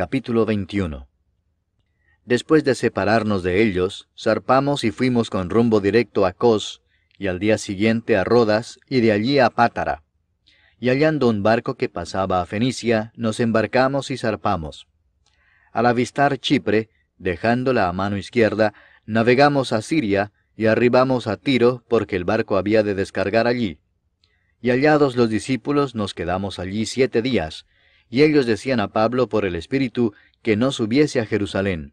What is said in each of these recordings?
Capítulo 21 Después de separarnos de ellos, zarpamos y fuimos con rumbo directo a Cos, y al día siguiente a Rodas, y de allí a Pátara. Y hallando un barco que pasaba a Fenicia, nos embarcamos y zarpamos. Al avistar Chipre, dejándola a mano izquierda, navegamos a Siria y arribamos a Tiro porque el barco había de descargar allí. Y hallados los discípulos nos quedamos allí siete días, y ellos decían a Pablo por el Espíritu que no subiese a Jerusalén.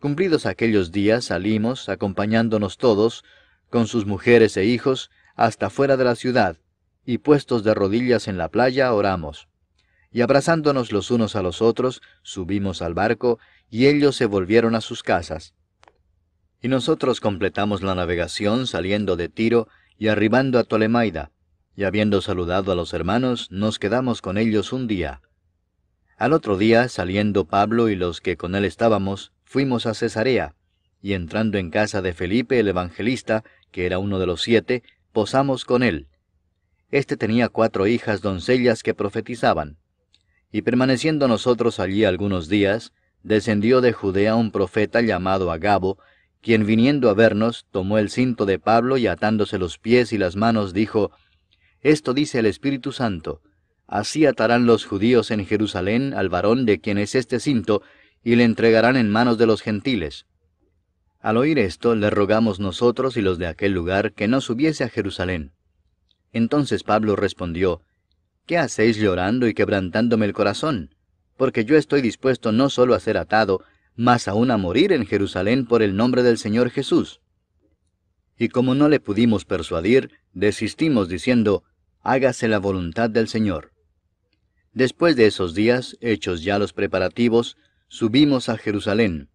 Cumplidos aquellos días salimos, acompañándonos todos, con sus mujeres e hijos, hasta fuera de la ciudad, y puestos de rodillas en la playa oramos. Y abrazándonos los unos a los otros, subimos al barco, y ellos se volvieron a sus casas. Y nosotros completamos la navegación saliendo de Tiro y arribando a Tolemaida, y habiendo saludado a los hermanos, nos quedamos con ellos un día. Al otro día, saliendo Pablo y los que con él estábamos, fuimos a Cesarea, y entrando en casa de Felipe el evangelista, que era uno de los siete, posamos con él. Este tenía cuatro hijas doncellas que profetizaban. Y permaneciendo nosotros allí algunos días, descendió de Judea un profeta llamado Agabo, quien viniendo a vernos, tomó el cinto de Pablo y atándose los pies y las manos dijo, esto dice el Espíritu Santo. Así atarán los judíos en Jerusalén al varón de quien es este cinto, y le entregarán en manos de los gentiles. Al oír esto, le rogamos nosotros y los de aquel lugar que no subiese a Jerusalén. Entonces Pablo respondió, ¿Qué hacéis llorando y quebrantándome el corazón? Porque yo estoy dispuesto no sólo a ser atado, mas aún a morir en Jerusalén por el nombre del Señor Jesús y como no le pudimos persuadir, desistimos diciendo, hágase la voluntad del Señor. Después de esos días, hechos ya los preparativos, subimos a Jerusalén.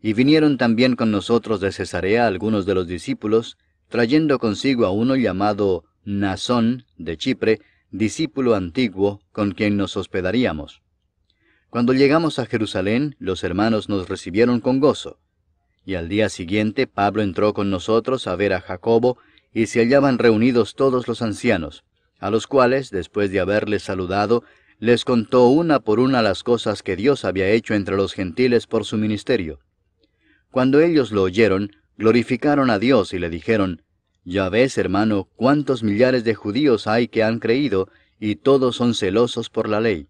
Y vinieron también con nosotros de Cesarea algunos de los discípulos, trayendo consigo a uno llamado Nazón, de Chipre, discípulo antiguo, con quien nos hospedaríamos. Cuando llegamos a Jerusalén, los hermanos nos recibieron con gozo, y al día siguiente Pablo entró con nosotros a ver a Jacobo, y se hallaban reunidos todos los ancianos, a los cuales, después de haberles saludado, les contó una por una las cosas que Dios había hecho entre los gentiles por su ministerio. Cuando ellos lo oyeron, glorificaron a Dios y le dijeron, Ya ves, hermano, cuántos millares de judíos hay que han creído, y todos son celosos por la ley.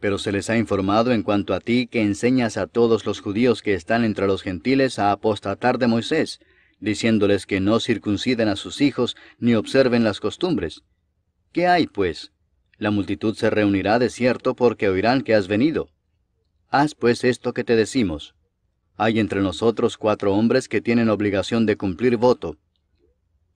Pero se les ha informado en cuanto a ti que enseñas a todos los judíos que están entre los gentiles a apostatar de Moisés, diciéndoles que no circunciden a sus hijos ni observen las costumbres. ¿Qué hay, pues? La multitud se reunirá de cierto porque oirán que has venido. Haz pues esto que te decimos. Hay entre nosotros cuatro hombres que tienen obligación de cumplir voto.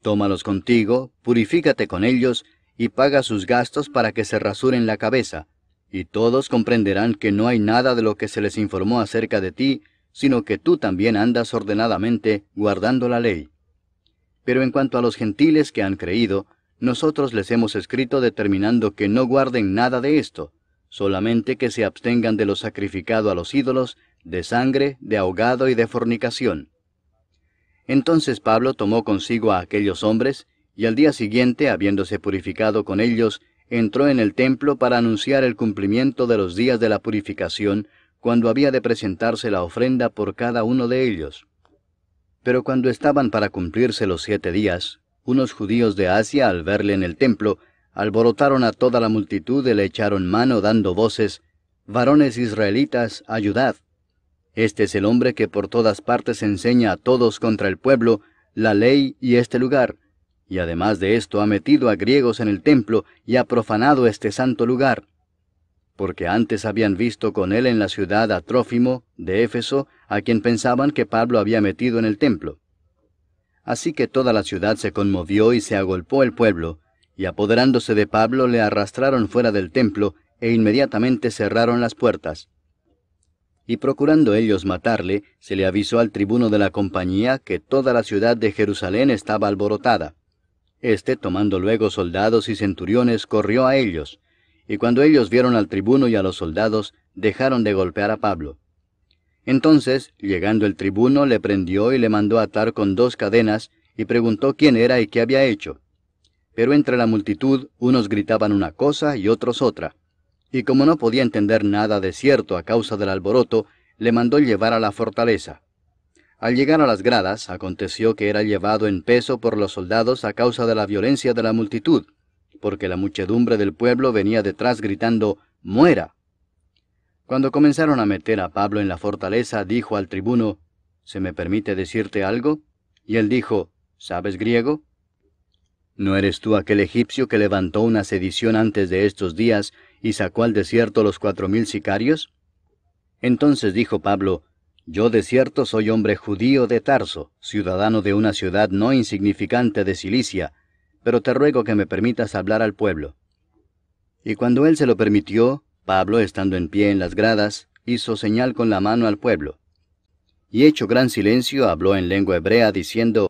Tómalos contigo, purifícate con ellos, y paga sus gastos para que se rasuren la cabeza, y todos comprenderán que no hay nada de lo que se les informó acerca de ti, sino que tú también andas ordenadamente guardando la ley. Pero en cuanto a los gentiles que han creído, nosotros les hemos escrito determinando que no guarden nada de esto, solamente que se abstengan de lo sacrificado a los ídolos, de sangre, de ahogado y de fornicación. Entonces Pablo tomó consigo a aquellos hombres, y al día siguiente, habiéndose purificado con ellos, entró en el templo para anunciar el cumplimiento de los días de la purificación, cuando había de presentarse la ofrenda por cada uno de ellos. Pero cuando estaban para cumplirse los siete días, unos judíos de Asia, al verle en el templo, alborotaron a toda la multitud y le echaron mano dando voces, Varones israelitas, ayudad. Este es el hombre que por todas partes enseña a todos contra el pueblo, la ley y este lugar y además de esto ha metido a griegos en el templo y ha profanado este santo lugar. Porque antes habían visto con él en la ciudad a Trófimo, de Éfeso, a quien pensaban que Pablo había metido en el templo. Así que toda la ciudad se conmovió y se agolpó el pueblo, y apoderándose de Pablo le arrastraron fuera del templo e inmediatamente cerraron las puertas. Y procurando ellos matarle, se le avisó al tribuno de la compañía que toda la ciudad de Jerusalén estaba alborotada. Este, tomando luego soldados y centuriones, corrió a ellos, y cuando ellos vieron al tribuno y a los soldados, dejaron de golpear a Pablo. Entonces, llegando el tribuno, le prendió y le mandó atar con dos cadenas, y preguntó quién era y qué había hecho. Pero entre la multitud unos gritaban una cosa y otros otra. Y como no podía entender nada de cierto a causa del alboroto, le mandó llevar a la fortaleza. Al llegar a las gradas, aconteció que era llevado en peso por los soldados a causa de la violencia de la multitud, porque la muchedumbre del pueblo venía detrás gritando, ¡Muera! Cuando comenzaron a meter a Pablo en la fortaleza, dijo al tribuno, ¿Se me permite decirte algo? Y él dijo, ¿Sabes griego? ¿No eres tú aquel egipcio que levantó una sedición antes de estos días y sacó al desierto los cuatro mil sicarios? Entonces dijo Pablo, yo de cierto soy hombre judío de Tarso, ciudadano de una ciudad no insignificante de Cilicia, pero te ruego que me permitas hablar al pueblo. Y cuando él se lo permitió, Pablo, estando en pie en las gradas, hizo señal con la mano al pueblo. Y hecho gran silencio, habló en lengua hebrea, diciendo,